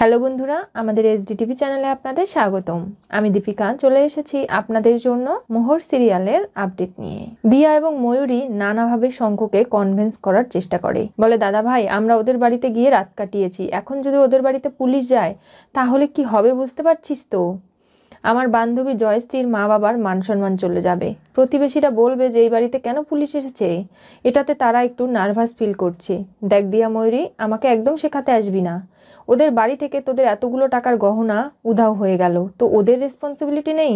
Hello বন্ধুরা আমাদের SD TV চ্যানেলে আপনাদের স্বাগতম আমি দীপিকা চলে এসেছি আপনাদের জন্য মোহর সিরিয়ালের আপডেট নিয়ে দিয়া এবং ময়ূরী নানাভাবে শঙ্কুকে কনভেন্স করার চেষ্টা করে বলে দাদা ভাই আমরা ওদের বাড়িতে গিয়ে রাত কাটিয়েছি এখন যদি ওদের বাড়িতে পুলিশ যায় তাহলে কি হবে বুঝতে পারছিস তো আমার বান্ধবী জয়শ্রীর মা বাবার মান সম্মান চলে যাবে প্রতিবেশীরা বলবে যে এই বাড়িতে কেন পুলিশ এসেছে এটাতে তারা একটু নার্ভাস ফিল করছে দেখ দিয়া ময়ূরী আমাকে একদম শেখাতে আসবি না ওদের বাড়ি থেকে তোদের এতগুলো টাকার গহনা উধাও হয়ে গেল তো ওদের রেসপন্সিবিলিটি নেই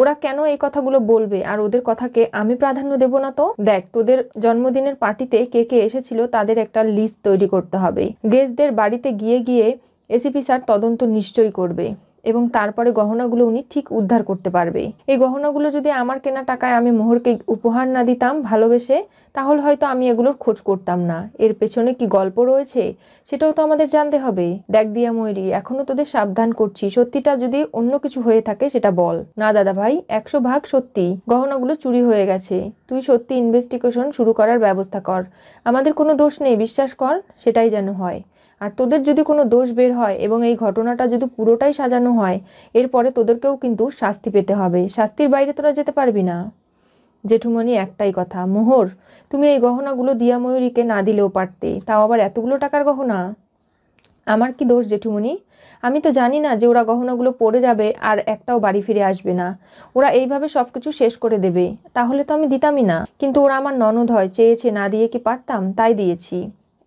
ওরা কেন এই কথাগুলো বলবে আর ওদের কথাকে আমি প্রাধান্য দেব না তো দেখ তোদের জন্মদিনের পার্টিতে কে কে এসেছিল তাদের একটা লিস্ট তৈরি করতে হবে গেস্টদের বাড়িতে গিয়ে গিয়ে এসিপি স্যার তদন্ত নিশ্চয়ই করবে এবং তারপরে গহনাগুলো উনি ঠিক উদ্ধার করতে পারবে এই গহনাগুলো যদি আমার কেনা টাকায় আমি মোহরকে উপহার না দিতাম ভালোবেসে তাহলে হয়তো আমি এগুলোর খোঁজ করতাম না এর পেছনে কি গল্প রয়েছে সেটাও তো আমাদের জানতে হবে দেখ দিয়া ময়ূরী এখনও তোদের সাবধান করছি সত্যিটা যদি অন্য কিছু হয়ে থাকে সেটা বল না দাদা ভাই একশো ভাগ সত্যি গহনাগুলো চুরি হয়ে গেছে তুই সত্যি ইনভেস্টিগেশন শুরু করার ব্যবস্থা কর আমাদের কোনো দোষ নেই বিশ্বাস কর সেটাই যেন হয় আর তোদের যদি কোনো দোষ বের হয় এবং এই ঘটনাটা যদি পুরোটাই সাজানো হয় এরপরে তোদেরকেও কিন্তু শাস্তি পেতে হবে শাস্তির বাইরে তোরা যেতে পারবি না জেঠুমণি একটাই কথা মোহর তুমি এই গহনাগুলো দিয়া ময়ূরীকে না দিলেও পারতে তাও আবার এতগুলো টাকার গহনা আমার কি দোষ জেঠুমণি আমি তো জানি না যে ওরা গহনাগুলো পড়ে যাবে আর একটাও বাড়ি ফিরে আসবে না ওরা এইভাবে সব কিছু শেষ করে দেবে তাহলে তো আমি দিতামই না কিন্তু ওরা আমার ননদ হয় চেয়েছে না দিয়ে কি পারতাম তাই দিয়েছি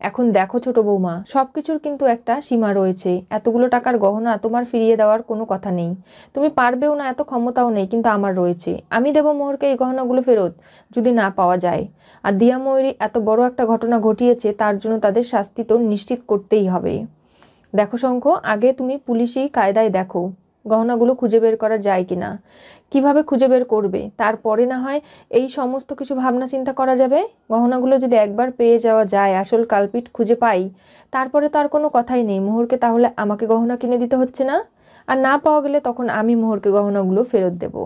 এখন দেখো ছোট বৌমা সব কিছুর কিন্তু একটা সীমা রয়েছে এতগুলো টাকার গহনা তোমার ফিরিয়ে দেওয়ার কোনো কথা নেই তুমি পারবেও না এত ক্ষমতাও নেই কিন্তু আমার রয়েছে আমি দেব মোহরকে এই গহনাগুলো ফেরত যদি না পাওয়া যায় আর দিয়া ময়ূরী এত বড় একটা ঘটনা ঘটিয়েছে তার জন্য তাদের শাস্তি তো নিশ্চিত করতেই হবে দেখো শঙ্খ আগে তুমি পুলিশি কায়দায় দেখো গহনাগুলো খুঁজে বের করা যায় কি না কীভাবে খুঁজে বের করবে তারপরে না হয় এই সমস্ত কিছু ভাবনা চিন্তা করা যাবে গহনাগুলো যদি একবার পেয়ে যাওয়া যায় আসল কালপিট খুঁজে পাই তারপরে তো আর কোনো কথাই নেই মোহরকে তাহলে আমাকে গহনা কিনে দিতে হচ্ছে না আর না পাওয়া গেলে তখন আমি মোহরকে গহনাগুলো ফেরত দেবো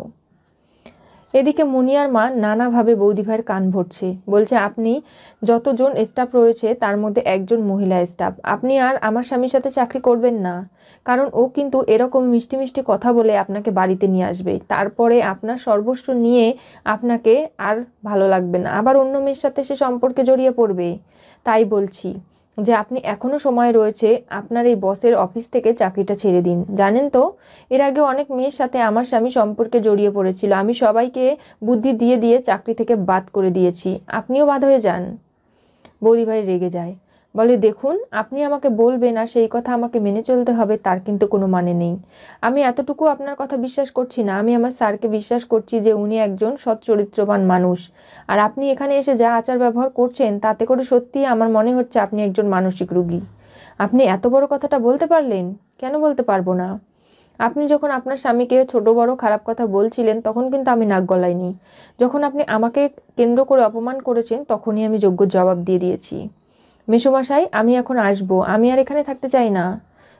এদিকে মুনিয়ার মা নানাভাবে বৌদিভাইয়ের কান ভরছে বলছে আপনি যতজন স্টাফ রয়েছে তার মধ্যে একজন মহিলা স্টাফ আপনি আর আমার স্বামীর সাথে চাকরি করবেন না কারণ ও কিন্তু এরকম মিষ্টি মিষ্টি কথা বলে আপনাকে বাড়িতে নিয়ে আসবে তারপরে আপনার সর্বস্ব নিয়ে আপনাকে আর ভালো লাগবে না আবার অন্য মেয়ের সাথে সে সম্পর্কে জড়িয়ে পড়বে তাই বলছি যে আপনি এখনও সময় রয়েছে আপনার এই বসের অফিস থেকে চাকরিটা ছেড়ে দিন জানেন তো এর আগে অনেক মেয়ের সাথে আমার স্বামী সম্পর্কে জড়িয়ে পড়েছিল আমি সবাইকে বুদ্ধি দিয়ে দিয়ে চাকরি থেকে বাদ করে দিয়েছি আপনিও বাদ হয়ে যান বৌদিভাই রেগে যায় বলে দেখুন আপনি আমাকে বলবেন আর সেই কথা আমাকে মেনে চলতে হবে তার কিন্তু কোনো মানে নেই আমি এতটুকু আপনার কথা বিশ্বাস করছি না আমি আমার স্যারকে বিশ্বাস করছি যে উনি একজন সৎ চরিত্রবান মানুষ আর আপনি এখানে এসে যা আচার ব্যবহার করছেন তাতে করে সত্যি আমার মনে হচ্ছে আপনি একজন মানসিক রুগী আপনি এত বড় কথাটা বলতে পারলেন কেন বলতে পারবো না আপনি যখন আপনার স্বামীকে ছোট বড় খারাপ কথা বলছিলেন তখন কিন্তু আমি নাক গলাইনি যখন আপনি আমাকে কেন্দ্র করে অপমান করেছেন তখনই আমি যোগ্য জবাব দিয়ে দিয়েছি মেসোমশাই আমি এখন আসবো আমি আর এখানে থাকতে চাই না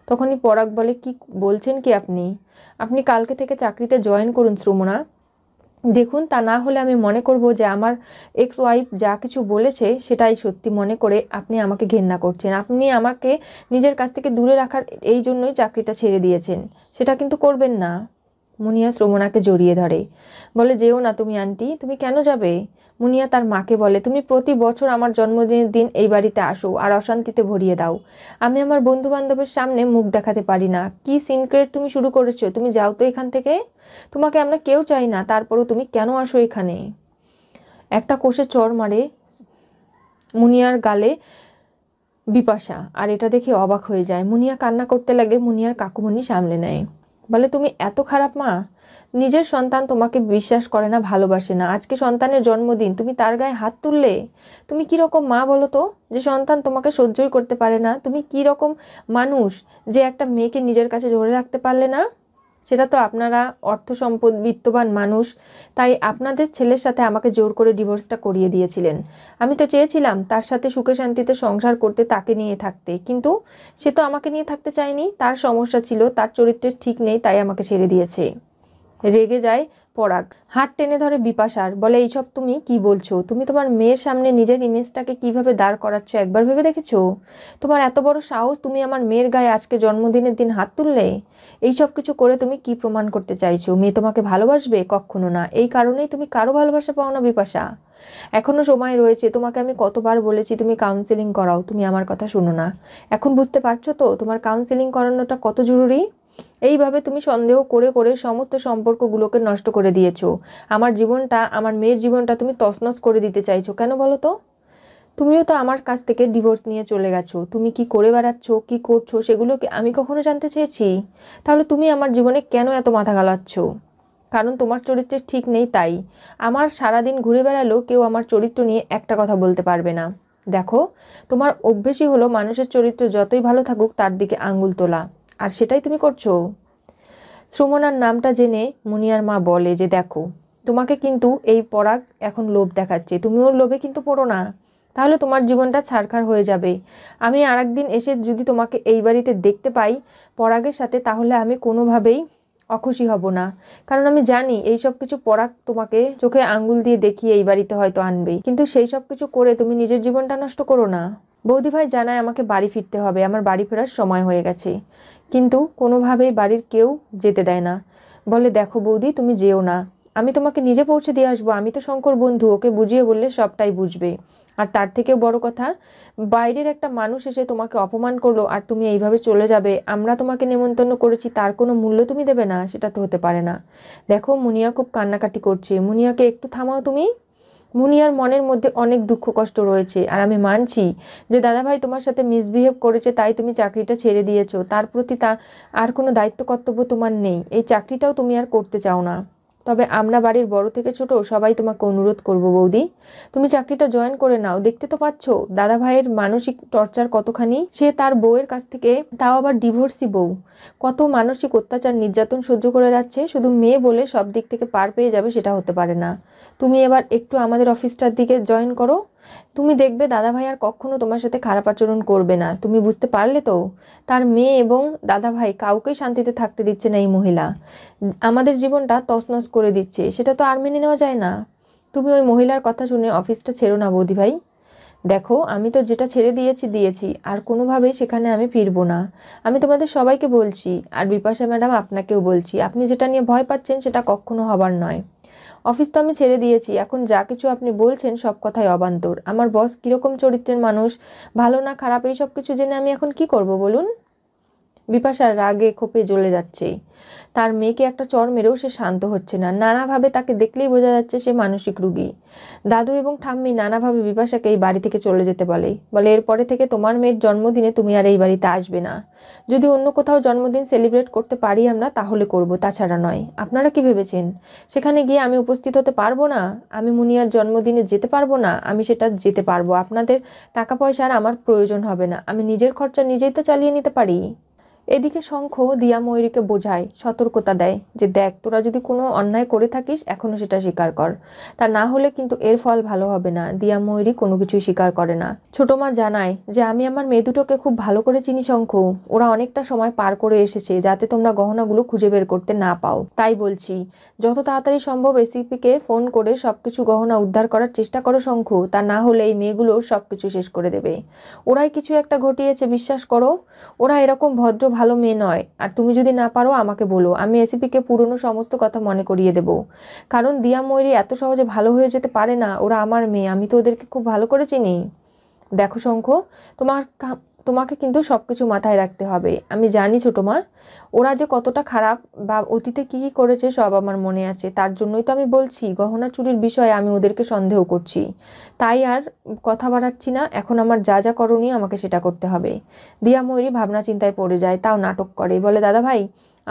তখনই পরাগ বলে কি বলছেন কি আপনি আপনি কালকে থেকে চাকরিতে জয়েন করুন শ্রমণা দেখুন তা না হলে আমি মনে করব যে আমার এক্স ওয়াইফ যা কিছু বলেছে সেটাই সত্যি মনে করে আপনি আমাকে ঘেন্না করছেন আপনি আমাকে নিজের কাছ থেকে দূরে রাখার এই জন্যই চাকরিটা ছেড়ে দিয়েছেন সেটা কিন্তু করবেন না মুনিয়া শ্রমণাকে জড়িয়ে ধরে বলে যেও না তুমি আন্টি তুমি কেন যাবে মুনিয়া তার মাকে বলে তুমি প্রতি বছর আমার জন্মদিনের দিন এই বাড়িতে আসো আর অশান্তিতে ভরিয়ে দাও আমি আমার বন্ধু বান্ধবের সামনে মুখ দেখাতে পারি না কি সিনক্রেট তুমি শুরু করেছো তুমি যাও তো এখান থেকে তোমাকে আমরা কেউ চাই না তারপরও তুমি কেন আসো এখানে একটা কোষে চর মারে মুনিয়ার গালে বিপাশা আর এটা দেখে অবাক হয়ে যায় মুনিয়া কান্না করতে লাগে মুনিয়ার কাকুমুনি সামলে নেয় বলে তুমি এত খারাপ মা নিজের সন্তান তোমাকে বিশ্বাস করে না ভালোবাসে না আজকে সন্তানের জন্মদিন তুমি তার গায়ে হাত তুললে তুমি কি রকম মা বলো তো যে সন্তান তোমাকে সহ্যই করতে পারে না তুমি কি রকম মানুষ যে একটা মেয়েকে নিজের কাছে ধরে রাখতে পারলে না সেটা তো আপনারা অর্থ সম্পদ বিত্তবান মানুষ তাই আপনাদের ছেলের সাথে আমাকে জোর করে ডিভোর্সটা করিয়ে দিয়েছিলেন আমি তো চেয়েছিলাম তার সাথে সুখে শান্তিতে সংসার করতে তাকে নিয়ে থাকতে কিন্তু সে তো আমাকে নিয়ে থাকতে চায়নি তার সমস্যা ছিল তার চরিত্রের ঠিক নেই তাই আমাকে ছেড়ে দিয়েছে রেগে যায় পরাগ হাট টেনে ধরে বিপাশার বলে এইসব তুমি কি বলছো তুমি তোমার মেয়ের সামনে নিজের ইমেজটাকে কিভাবে দাঁড় করাচ্ছ একবার ভেবে দেখেছ তোমার এত বড় সাহস তুমি আমার মেয়ের গায়ে আজকে জন্মদিনের দিন হাত তুললে এইসব কিছু করে তুমি কি প্রমাণ করতে চাইছো মেয়ে তোমাকে ভালোবাসবে কখনো না এই কারণেই তুমি কারো ভালোবাসা পাও না বিপাশা এখনও সময় রয়েছে তোমাকে আমি কতবার বলেছি তুমি কাউন্সেলিং করাও তুমি আমার কথা শোনো না এখন বুঝতে পারছো তো তোমার কাউন্সেলিং করানোটা কত জরুরি এইভাবে তুমি সন্দেহ করে করে সমস্ত সম্পর্কগুলোকে নষ্ট করে দিয়েছো আমার জীবনটা আমার মেয়ের জীবনটা তুমি তছনছ করে দিতে চাইছো কেন বলো তো তুমিও তো আমার কাছ থেকে ডিভোর্স নিয়ে চলে গেছো তুমি কি করে বেড়াচ্ছ কি করছো সেগুলো কি আমি কখনো জানতে চেয়েছি তাহলে তুমি আমার জীবনে কেন এত মাথা গালাচ্ছ কারণ তোমার চরিত্রে ঠিক নেই তাই আমার সারাদিন ঘুরে বেড়ালেও কেউ আমার চরিত্র নিয়ে একটা কথা বলতে পারবে না দেখো তোমার অভ্যেসই হলো মানুষের চরিত্র যতই ভালো থাকুক তার দিকে আঙুল তোলা আর সেটাই তুমি করছো শ্রমণার নামটা জেনে মুনিয়ার মা বলে যে দেখো তোমাকে কিন্তু এই পরাগ এখন লোভ দেখাচ্ছে তুমিও লোভে কিন্তু পড়ো না তাহলে তোমার জীবনটা ছাড়খাড় হয়ে যাবে আমি আর একদিন এসে যদি তোমাকে এই বাড়িতে দেখতে পাই পরাগের সাথে তাহলে আমি কোনোভাবেই অখুশি হব না কারণ আমি জানি এই সব কিছু পরাগ তোমাকে চোখে আঙ্গুল দিয়ে দেখিয়ে এই বাড়িতে হয়তো আনবে কিন্তু সেই সব কিছু করে তুমি নিজের জীবনটা নষ্ট করো না বৌদিভাই জানায় আমাকে বাড়ি ফিরতে হবে আমার বাড়ি ফেরার সময় হয়ে গেছে কিন্তু কোনোভাবেই বাড়ির কেউ যেতে দেয় না বলে দেখো বৌদি তুমি যেও না আমি তোমাকে নিজে পৌঁছে দিয়ে আসবো আমি তো শঙ্কর বন্ধু ওকে বুঝিয়ে বললে সবটাই বুঝবে আর তার থেকেও বড় কথা বাইরের একটা মানুষ এসে তোমাকে অপমান করলো আর তুমি এইভাবে চলে যাবে আমরা তোমাকে নেমন্তন্ন করেছি তার কোনো মূল্য তুমি দেবে না সেটা তো হতে পারে না দেখো মুনিয়া খুব কান্নাকাটি করছে মুনিয়াকে একটু থামাও তুমি মুনিয়ার মনের মধ্যে অনেক দুঃখ কষ্ট রয়েছে আর আমি মানছি যে দাদাভাই তোমার সাথে মিসবিহেভ করেছে তাই তুমি চাকরিটা ছেড়ে দিয়েছো তার প্রতি তা আর কোনো দায়িত্ব কর্তব্য তোমার নেই এই চাকরিটাও তুমি আর করতে চাও না তবে আমরা বাড়ির বড় থেকে ছোট সবাই তোমাকে অনুরোধ করব বৌদি তুমি চাকরিটা জয়েন করে নাও দেখতে তো পাচ্ছ দাদা ভাইয়ের মানসিক টর্চার কতখানি সে তার বউয়ের কাছ থেকে তাও আবার ডিভোর্সি বউ কত মানসিক অত্যাচার নির্যাতন সহ্য করে যাচ্ছে শুধু মেয়ে বলে সব দিক থেকে পার পেয়ে যাবে সেটা হতে পারে না তুমি এবার একটু আমাদের অফিসটার দিকে জয়েন করো তুমি দেখবে দাদাভাই আর কখনো তোমার সাথে খারাপ আচরণ করবে না তুমি বুঝতে পারলে তো তার মেয়ে এবং দাদাভাই কাউকেই শান্তিতে থাকতে দিচ্ছে না এই মহিলা আমাদের জীবনটা তছনছ করে দিচ্ছে সেটা তো আর মেনে নেওয়া যায় না তুমি ওই মহিলার কথা শুনে অফিসটা ছেড়ো না বৌদি ভাই দেখো আমি তো যেটা ছেড়ে দিয়েছি দিয়েছি আর কোনোভাবেই সেখানে আমি ফিরবো না আমি তোমাদের সবাইকে বলছি আর বিপাশা ম্যাডাম আপনাকেও বলছি আপনি যেটা নিয়ে ভয় পাচ্ছেন সেটা কখনো হবার নয় অফিস তো আমি ছেড়ে দিয়েছি এখন যা কিছু আপনি বলছেন সব কথাই অবান্তর আমার বস কীরকম চরিত্রের মানুষ ভালো না খারাপ এই সব কিছু জেনে আমি এখন কি করব বলুন বিপাশার রাগে খোপে জ্বলে যাচ্ছেই তার মেয়েকে একটা চর মেরেও সে শান্ত হচ্ছে না নানাভাবে তাকে দেখলেই বোঝা যাচ্ছে সে মানসিক রুগী দাদু এবং ঠাম্মি নানাভাবে বিপাশাকে এই বাড়ি থেকে চলে যেতে বলে বলে এরপরে থেকে তোমার মেয়ের জন্মদিনে তুমি আর এই বাড়িতে আসবে না যদি অন্য কোথাও জন্মদিন সেলিব্রেট করতে পারি আমরা তাহলে করব তাছাড়া নয় আপনারা কি ভেবেছেন সেখানে গিয়ে আমি উপস্থিত হতে পারবো না আমি মুনিয়ার জন্মদিনে যেতে পারবো না আমি সেটা যেতে পারবো আপনাদের টাকা পয়সা আর আমার প্রয়োজন হবে না আমি নিজের খরচা নিজেই তো চালিয়ে নিতে পারি এদিকে শঙ্খ দিয়া ময়ূরীকে বোঝায় সতর্কতা দেয় যে দেখ তোরা যদি কোনো অন্যায় করে থাকিস এখনও সেটা স্বীকার কর তা না হলে কিন্তু এর ফল ভালো হবে না দিয়া ময়ূরী কোনো কিছুই স্বীকার করে না ছোট মা জানায় যে আমি আমার মেয়ে দুটোকে খুব ভালো করে চিনি শঙ্খ ওরা অনেকটা সময় পার করে এসেছে যাতে তোমরা গহনাগুলো খুঁজে বের করতে না পাও তাই বলছি যত তাড়াতাড়ি সম্ভব এসিপিকে ফোন করে সবকিছু গহনা উদ্ধার করার চেষ্টা করো শঙ্খ তা না হলে এই মেয়েগুলো সবকিছু শেষ করে দেবে ওরাই কিছু একটা ঘটিয়েছে বিশ্বাস করো ওরা এরকম ভদ্র ভালো মেয়ে নয় আর তুমি যদি না পারো আমাকে বলো আমি এসিপিকে পুরনো সমস্ত কথা মনে করিয়ে দেব কারণ দিয়া ময়ূরী এত সহজে ভালো হয়ে যেতে পারে না ওরা আমার মেয়ে আমি তো ওদেরকে খুব ভালো করে চিনি দেখো শঙ্খ তোমার তোমাকে কিন্তু সব কিছু মাথায় রাখতে হবে আমি জানি ছোটো মা ওরা যে কতটা খারাপ বা অতীতে কী কী করেছে সব আমার মনে আছে তার জন্যই তো আমি বলছি গহনা চুরির বিষয়ে আমি ওদেরকে সন্দেহ করছি তাই আর কথা বাড়াচ্ছি না এখন আমার যা যা করণীয় আমাকে সেটা করতে হবে দিয়া ময়ূরী ভাবনা চিন্তায় পড়ে যায় তাও নাটক করে বলে দাদা ভাই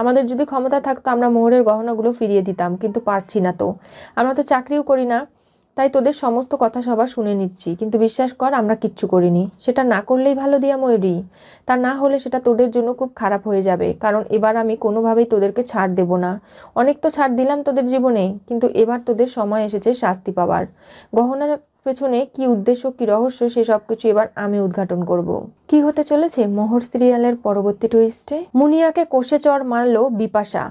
আমাদের যদি ক্ষমতা থাকতো আমরা মোহরের গহনাগুলো ফিরিয়ে দিতাম কিন্তু পারছি না তো আমরা তো চাকরিও করি না তাই তোদের সমস্ত কথা সবার শুনে নিচ্ছি কিন্তু বিশ্বাস কর আমরা কিচ্ছু করিনি সেটা না করলেই ভালো দিয়া ময়ূরী তা না হলে সেটা তোদের জন্য খুব খারাপ হয়ে যাবে কারণ এবার আমি কোনোভাবেই তোদেরকে ছাড় দেব না অনেক তো ছাড় দিলাম তোদের জীবনে কিন্তু এবার তোদের সময় এসেছে শাস্তি পাওয়ার গহনার পেছনে কি উদ্দেশ্য কি রহস্য সে সব কিছু এবার আমি উদ্ঘাটন করব। কি হতে চলেছে মোহর সিরিয়ালের পরবর্তী টুইস্টে মুনিয়াকে কোষে চড় মারল বিপাশা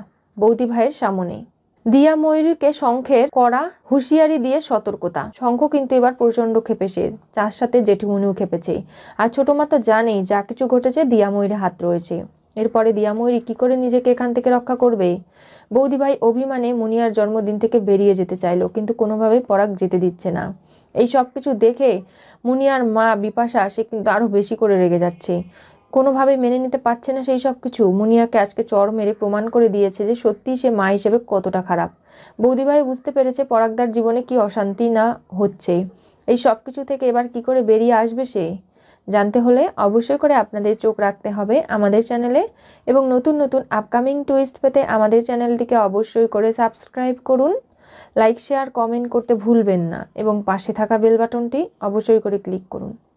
বৌদি ভাইয়ের সামনে দিয়া ময়ূরীকে শঙ্খের করা হুঁশিয়ারি দিয়ে সতর্কতা শঙ্খ কিন্তু এবার প্রচণ্ড খেপেছে তার সাথে জেঠিমুনিও খেপেছে আর ছোট মা তো জানেই যা কিছু ঘটেছে দিয়া ময়ূরে হাত রয়েছে এরপরে দিয়া ময়ূরী কী করে নিজেকে এখান থেকে রক্ষা করবে বৌদিভাই অভিমানে মুনিয়ার জন্মদিন থেকে বেরিয়ে যেতে চাইল কিন্তু কোনোভাবেই পরাগ যেতে দিচ্ছে না এই সব কিছু দেখে মুনিয়ার মা বিপাশা সে কিন্তু আরও বেশি করে রেগে যাচ্ছে কোনোভাবে মেনে নিতে পারছে না সেই সব কিছু মুনিয়াকে আজকে চর মেরে প্রমাণ করে দিয়েছে যে সত্যিই সে মা হিসেবে কতটা খারাপ বৌদিভাই বুঝতে পেরেছে পরাগদার জীবনে কি অশান্তি না হচ্ছে এই সব কিছু থেকে এবার কি করে বেরিয়ে আসবে সে জানতে হলে অবশ্যই করে আপনাদের চোখ রাখতে হবে আমাদের চ্যানেলে এবং নতুন নতুন আপকামিং টুইস্ট পেতে আমাদের চ্যানেলটিকে অবশ্যই করে সাবস্ক্রাইব করুন লাইক শেয়ার কমেন্ট করতে ভুলবেন না এবং পাশে থাকা বেল বাটনটি অবশ্যই করে ক্লিক করুন